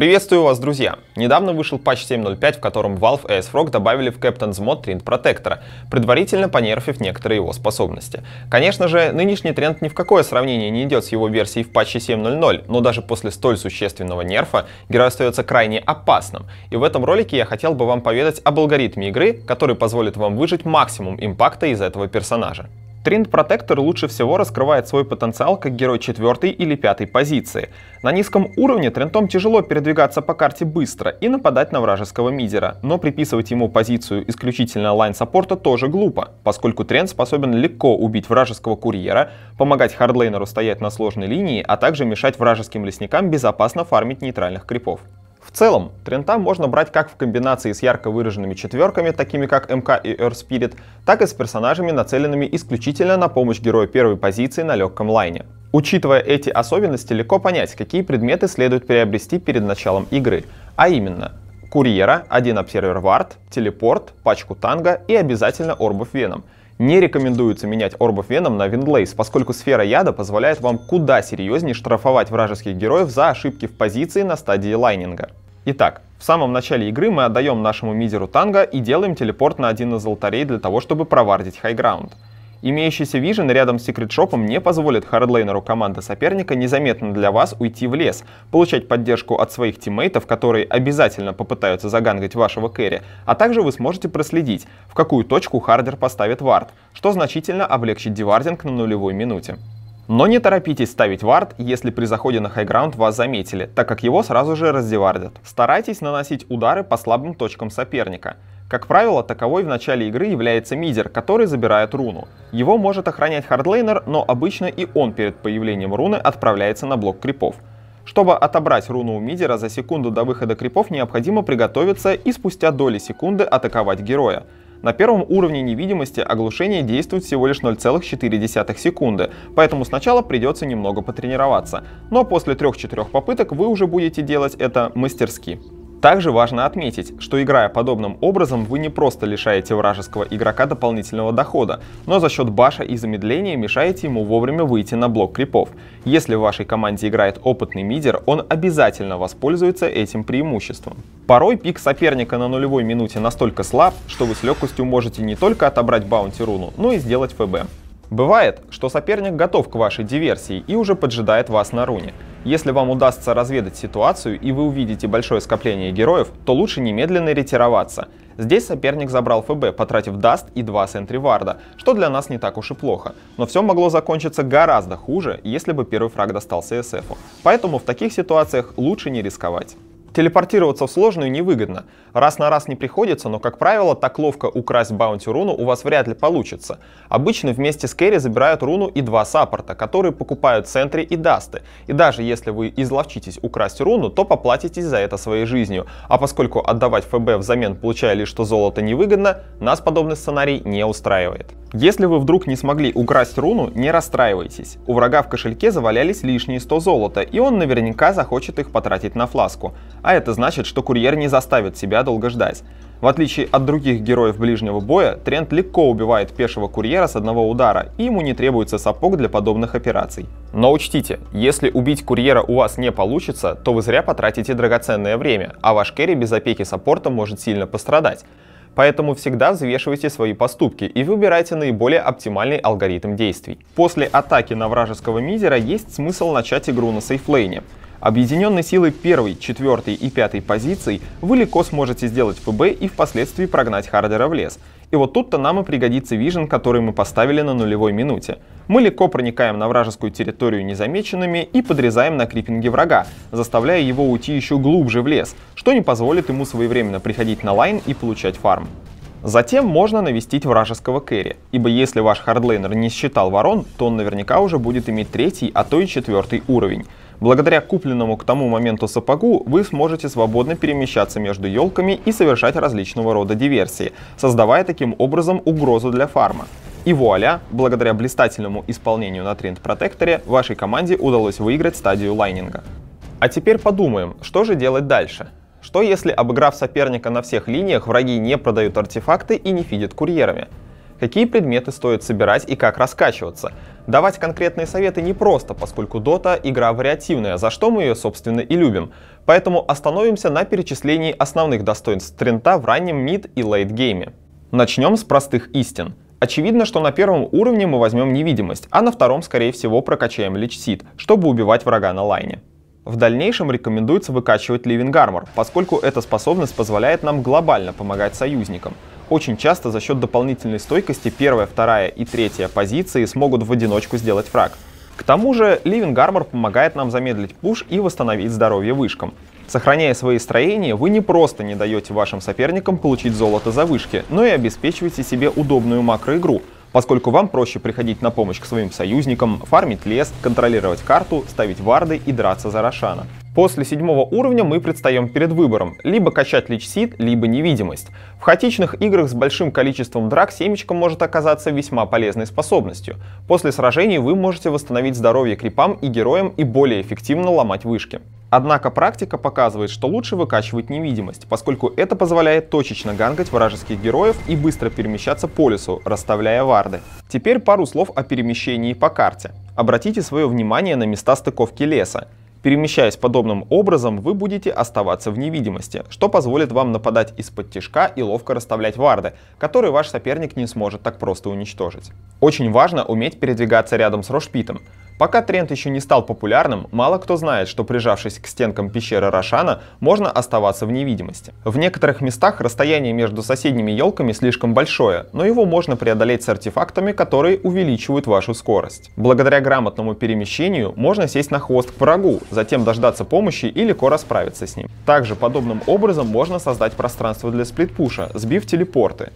Приветствую вас, друзья! Недавно вышел патч 7.05, в котором Valve и ASFrog добавили в Captain's Mod Тренд-Протектора, предварительно понерфив некоторые его способности. Конечно же, нынешний тренд ни в какое сравнение не идет с его версией в патче 7.0.0, но даже после столь существенного нерфа герой остается крайне опасным. И в этом ролике я хотел бы вам поведать об алгоритме игры, который позволит вам выжить максимум импакта из этого персонажа. Тринд Протектор лучше всего раскрывает свой потенциал как герой четвертой или пятой позиции. На низком уровне Трентом тяжело передвигаться по карте быстро и нападать на вражеского мидера, но приписывать ему позицию исключительно лайн-саппорта тоже глупо, поскольку Трент способен легко убить вражеского курьера, помогать хардлейнеру стоять на сложной линии, а также мешать вражеским лесникам безопасно фармить нейтральных крипов. В целом, Трента можно брать как в комбинации с ярко выраженными четверками, такими как МК и Earth Spirit, так и с персонажами, нацеленными исключительно на помощь герою первой позиции на легком лайне. Учитывая эти особенности, легко понять, какие предметы следует приобрести перед началом игры, а именно курьера, один обсервер вард, телепорт, пачку танга и обязательно орбов веном. Не рекомендуется менять орбов веном на виндлейс, поскольку сфера яда позволяет вам куда серьезнее штрафовать вражеских героев за ошибки в позиции на стадии лайнинга. Итак, в самом начале игры мы отдаем нашему мидеру танго и делаем телепорт на один из алтарей для того, чтобы провардить хайграунд. Имеющийся вижен рядом с секрет-шопом не позволит хардлейнеру команды соперника незаметно для вас уйти в лес, получать поддержку от своих тиммейтов, которые обязательно попытаются загангать вашего кэри, а также вы сможете проследить, в какую точку хардер поставит вард, что значительно облегчит девардинг на нулевой минуте. Но не торопитесь ставить вард, если при заходе на хайграунд вас заметили, так как его сразу же раздевардят. Старайтесь наносить удары по слабым точкам соперника. Как правило, таковой в начале игры является мидер, который забирает руну. Его может охранять хардлейнер, но обычно и он перед появлением руны отправляется на блок крипов. Чтобы отобрать руну у мидера за секунду до выхода крипов, необходимо приготовиться и спустя доли секунды атаковать героя. На первом уровне невидимости оглушение действует всего лишь 0,4 секунды, поэтому сначала придется немного потренироваться. Но после 3-4 попыток вы уже будете делать это мастерски. Также важно отметить, что играя подобным образом, вы не просто лишаете вражеского игрока дополнительного дохода, но за счет баша и замедления мешаете ему вовремя выйти на блок крипов. Если в вашей команде играет опытный мидер, он обязательно воспользуется этим преимуществом. Порой пик соперника на нулевой минуте настолько слаб, что вы с легкостью можете не только отобрать баунти руну, но и сделать ФБ. Бывает, что соперник готов к вашей диверсии и уже поджидает вас на руне. Если вам удастся разведать ситуацию и вы увидите большое скопление героев, то лучше немедленно ретироваться. Здесь соперник забрал ФБ, потратив Даст и два Сентриварда, что для нас не так уж и плохо. Но все могло закончиться гораздо хуже, если бы первый фраг достался СФу. Поэтому в таких ситуациях лучше не рисковать. Телепортироваться в сложную невыгодно. Раз на раз не приходится, но, как правило, так ловко украсть баунти руну у вас вряд ли получится. Обычно вместе с керри забирают руну и два саппорта, которые покупают в центре и дасты. И даже если вы изловчитесь украсть руну, то поплатитесь за это своей жизнью. А поскольку отдавать ФБ взамен, получая лишь что золото невыгодно, нас подобный сценарий не устраивает. Если вы вдруг не смогли украсть руну, не расстраивайтесь. У врага в кошельке завалялись лишние 100 золота, и он наверняка захочет их потратить на фласку а это значит, что курьер не заставит себя долго ждать. В отличие от других героев ближнего боя, Трент легко убивает пешего курьера с одного удара, и ему не требуется сапог для подобных операций. Но учтите, если убить курьера у вас не получится, то вы зря потратите драгоценное время, а ваш керри без опеки саппорта может сильно пострадать. Поэтому всегда взвешивайте свои поступки и выбирайте наиболее оптимальный алгоритм действий. После атаки на вражеского мидера есть смысл начать игру на сейфлейне. Объединенной силой первой, четвертой и пятой позиций вы легко сможете сделать ФБ и впоследствии прогнать Хардера в лес. И вот тут-то нам и пригодится вижен, который мы поставили на нулевой минуте. Мы легко проникаем на вражескую территорию незамеченными и подрезаем на крипинге врага, заставляя его уйти еще глубже в лес, что не позволит ему своевременно приходить на лайн и получать фарм. Затем можно навестить вражеского Кэри, ибо если ваш хардлейнер не считал ворон, то он наверняка уже будет иметь третий, а то и четвертый уровень. Благодаря купленному к тому моменту сапогу вы сможете свободно перемещаться между елками и совершать различного рода диверсии, создавая таким образом угрозу для фарма. И вуаля, благодаря блистательному исполнению на Тринт Протекторе, вашей команде удалось выиграть стадию лайнинга. А теперь подумаем, что же делать дальше? Что если, обыграв соперника на всех линиях, враги не продают артефакты и не фидят курьерами? какие предметы стоит собирать и как раскачиваться. Давать конкретные советы непросто, поскольку Dota игра вариативная, за что мы ее, собственно, и любим. Поэтому остановимся на перечислении основных достоинств Трента в раннем мид и лейт-гейме. Начнем с простых истин. Очевидно, что на первом уровне мы возьмем невидимость, а на втором, скорее всего, прокачаем личсид, чтобы убивать врага на лайне. В дальнейшем рекомендуется выкачивать Living Armor, поскольку эта способность позволяет нам глобально помогать союзникам очень часто за счет дополнительной стойкости первая, вторая и третья позиции смогут в одиночку сделать фраг. К тому же Living Armor помогает нам замедлить пуш и восстановить здоровье вышкам. Сохраняя свои строения, вы не просто не даете вашим соперникам получить золото за вышки, но и обеспечиваете себе удобную макроигру, поскольку вам проще приходить на помощь к своим союзникам, фармить лес, контролировать карту, ставить варды и драться за Рошана. После седьмого уровня мы предстаем перед выбором — либо качать лич-сид, либо невидимость. В хаотичных играх с большим количеством драк семечко может оказаться весьма полезной способностью. После сражений вы можете восстановить здоровье крипам и героям и более эффективно ломать вышки. Однако практика показывает, что лучше выкачивать невидимость, поскольку это позволяет точечно гангать вражеских героев и быстро перемещаться по лесу, расставляя варды. Теперь пару слов о перемещении по карте. Обратите свое внимание на места стыковки леса. Перемещаясь подобным образом, вы будете оставаться в невидимости, что позволит вам нападать из-под тяжка и ловко расставлять варды, которые ваш соперник не сможет так просто уничтожить. Очень важно уметь передвигаться рядом с рошпитом. Пока тренд еще не стал популярным, мало кто знает, что прижавшись к стенкам пещеры Рошана, можно оставаться в невидимости. В некоторых местах расстояние между соседними елками слишком большое, но его можно преодолеть с артефактами, которые увеличивают вашу скорость. Благодаря грамотному перемещению можно сесть на хвост к врагу, затем дождаться помощи и легко расправиться с ним. Также подобным образом можно создать пространство для сплитпуша, сбив телепорты.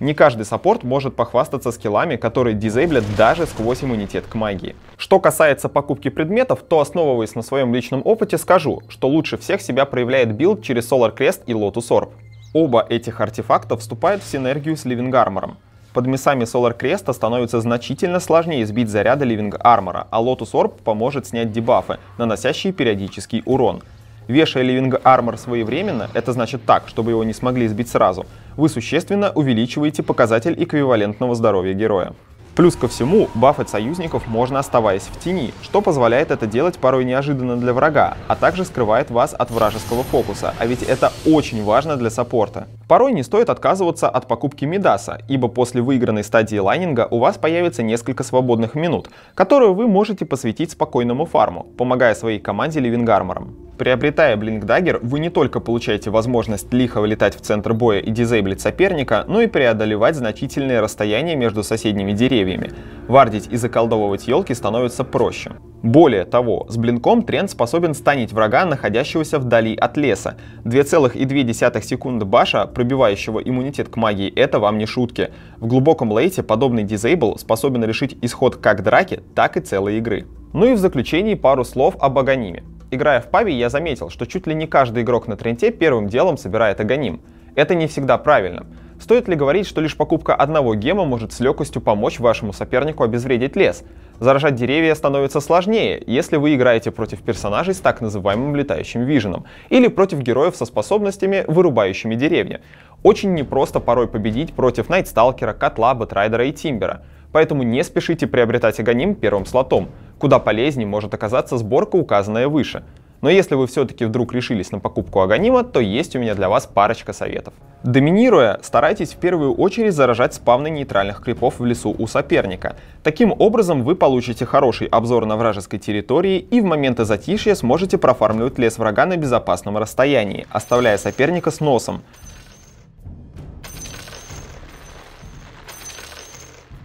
Не каждый саппорт может похвастаться скиллами, которые дизейблят даже сквозь иммунитет к магии. Что касается покупки предметов, то основываясь на своем личном опыте скажу, что лучше всех себя проявляет билд через Solar Crest и Lotus Orb. Оба этих артефакта вступают в синергию с Living Armor. Под мясами Solar Crest становится значительно сложнее сбить заряды Living Armor, а Lotus Orb поможет снять дебафы, наносящие периодический урон. Вешая Living Armor своевременно, это значит так, чтобы его не смогли сбить сразу, вы существенно увеличиваете показатель эквивалентного здоровья героя. Плюс ко всему, бафать союзников можно оставаясь в тени, что позволяет это делать порой неожиданно для врага, а также скрывает вас от вражеского фокуса, а ведь это очень важно для саппорта. Порой не стоит отказываться от покупки Мидаса, ибо после выигранной стадии лайнинга у вас появится несколько свободных минут, которые вы можете посвятить спокойному фарму, помогая своей команде Ливингармором. Приобретая Блинкдагер, вы не только получаете возможность лихо вылетать в центр боя и дизейблить соперника, но и преодолевать значительные расстояния между соседними деревьями. Вардить и заколдовывать елки становится проще. Более того, с блинком тренд способен станить врага, находящегося вдали от леса. 2,2 секунды баша, пробивающего иммунитет к магии, это вам не шутки. В глубоком лейте подобный дизейбл способен решить исход как драки, так и целой игры. Ну и в заключении пару слов об Аганиме. Играя в Пави, я заметил, что чуть ли не каждый игрок на тренте первым делом собирает агоним. Это не всегда правильно. Стоит ли говорить, что лишь покупка одного гема может с легкостью помочь вашему сопернику обезвредить лес? Заражать деревья становится сложнее, если вы играете против персонажей с так называемым летающим виженом, или против героев со способностями, вырубающими деревья. Очень непросто порой победить против Найтсталкера, Котла, Бэтрайдера и Тимбера. Поэтому не спешите приобретать Аганим первым слотом. Куда полезнее может оказаться сборка, указанная выше. Но если вы все-таки вдруг решились на покупку Аганима, то есть у меня для вас парочка советов. Доминируя, старайтесь в первую очередь заражать спавны нейтральных крипов в лесу у соперника. Таким образом вы получите хороший обзор на вражеской территории и в моменты затишья сможете профармливать лес врага на безопасном расстоянии, оставляя соперника с носом.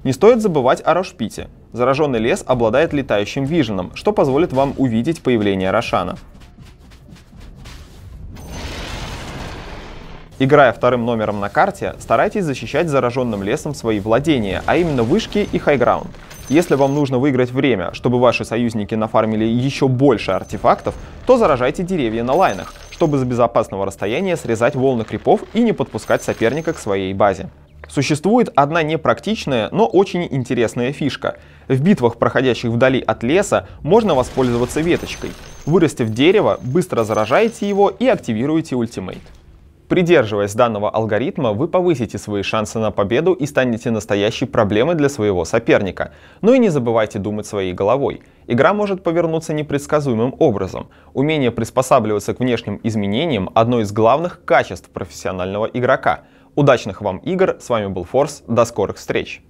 Не стоит забывать о Рошпите. Зараженный лес обладает летающим виженом, что позволит вам увидеть появление Рошана. Играя вторым номером на карте, старайтесь защищать зараженным лесом свои владения, а именно вышки и хайграунд. Если вам нужно выиграть время, чтобы ваши союзники нафармили еще больше артефактов, то заражайте деревья на лайнах, чтобы с безопасного расстояния срезать волны крипов и не подпускать соперника к своей базе. Существует одна непрактичная, но очень интересная фишка. В битвах, проходящих вдали от леса, можно воспользоваться веточкой. Вырастив дерево, быстро заражаете его и активируете ультимейт. Придерживаясь данного алгоритма, вы повысите свои шансы на победу и станете настоящей проблемой для своего соперника. Но и не забывайте думать своей головой. Игра может повернуться непредсказуемым образом. Умение приспосабливаться к внешним изменениям – одно из главных качеств профессионального игрока. Удачных вам игр, с вами был Форс, до скорых встреч!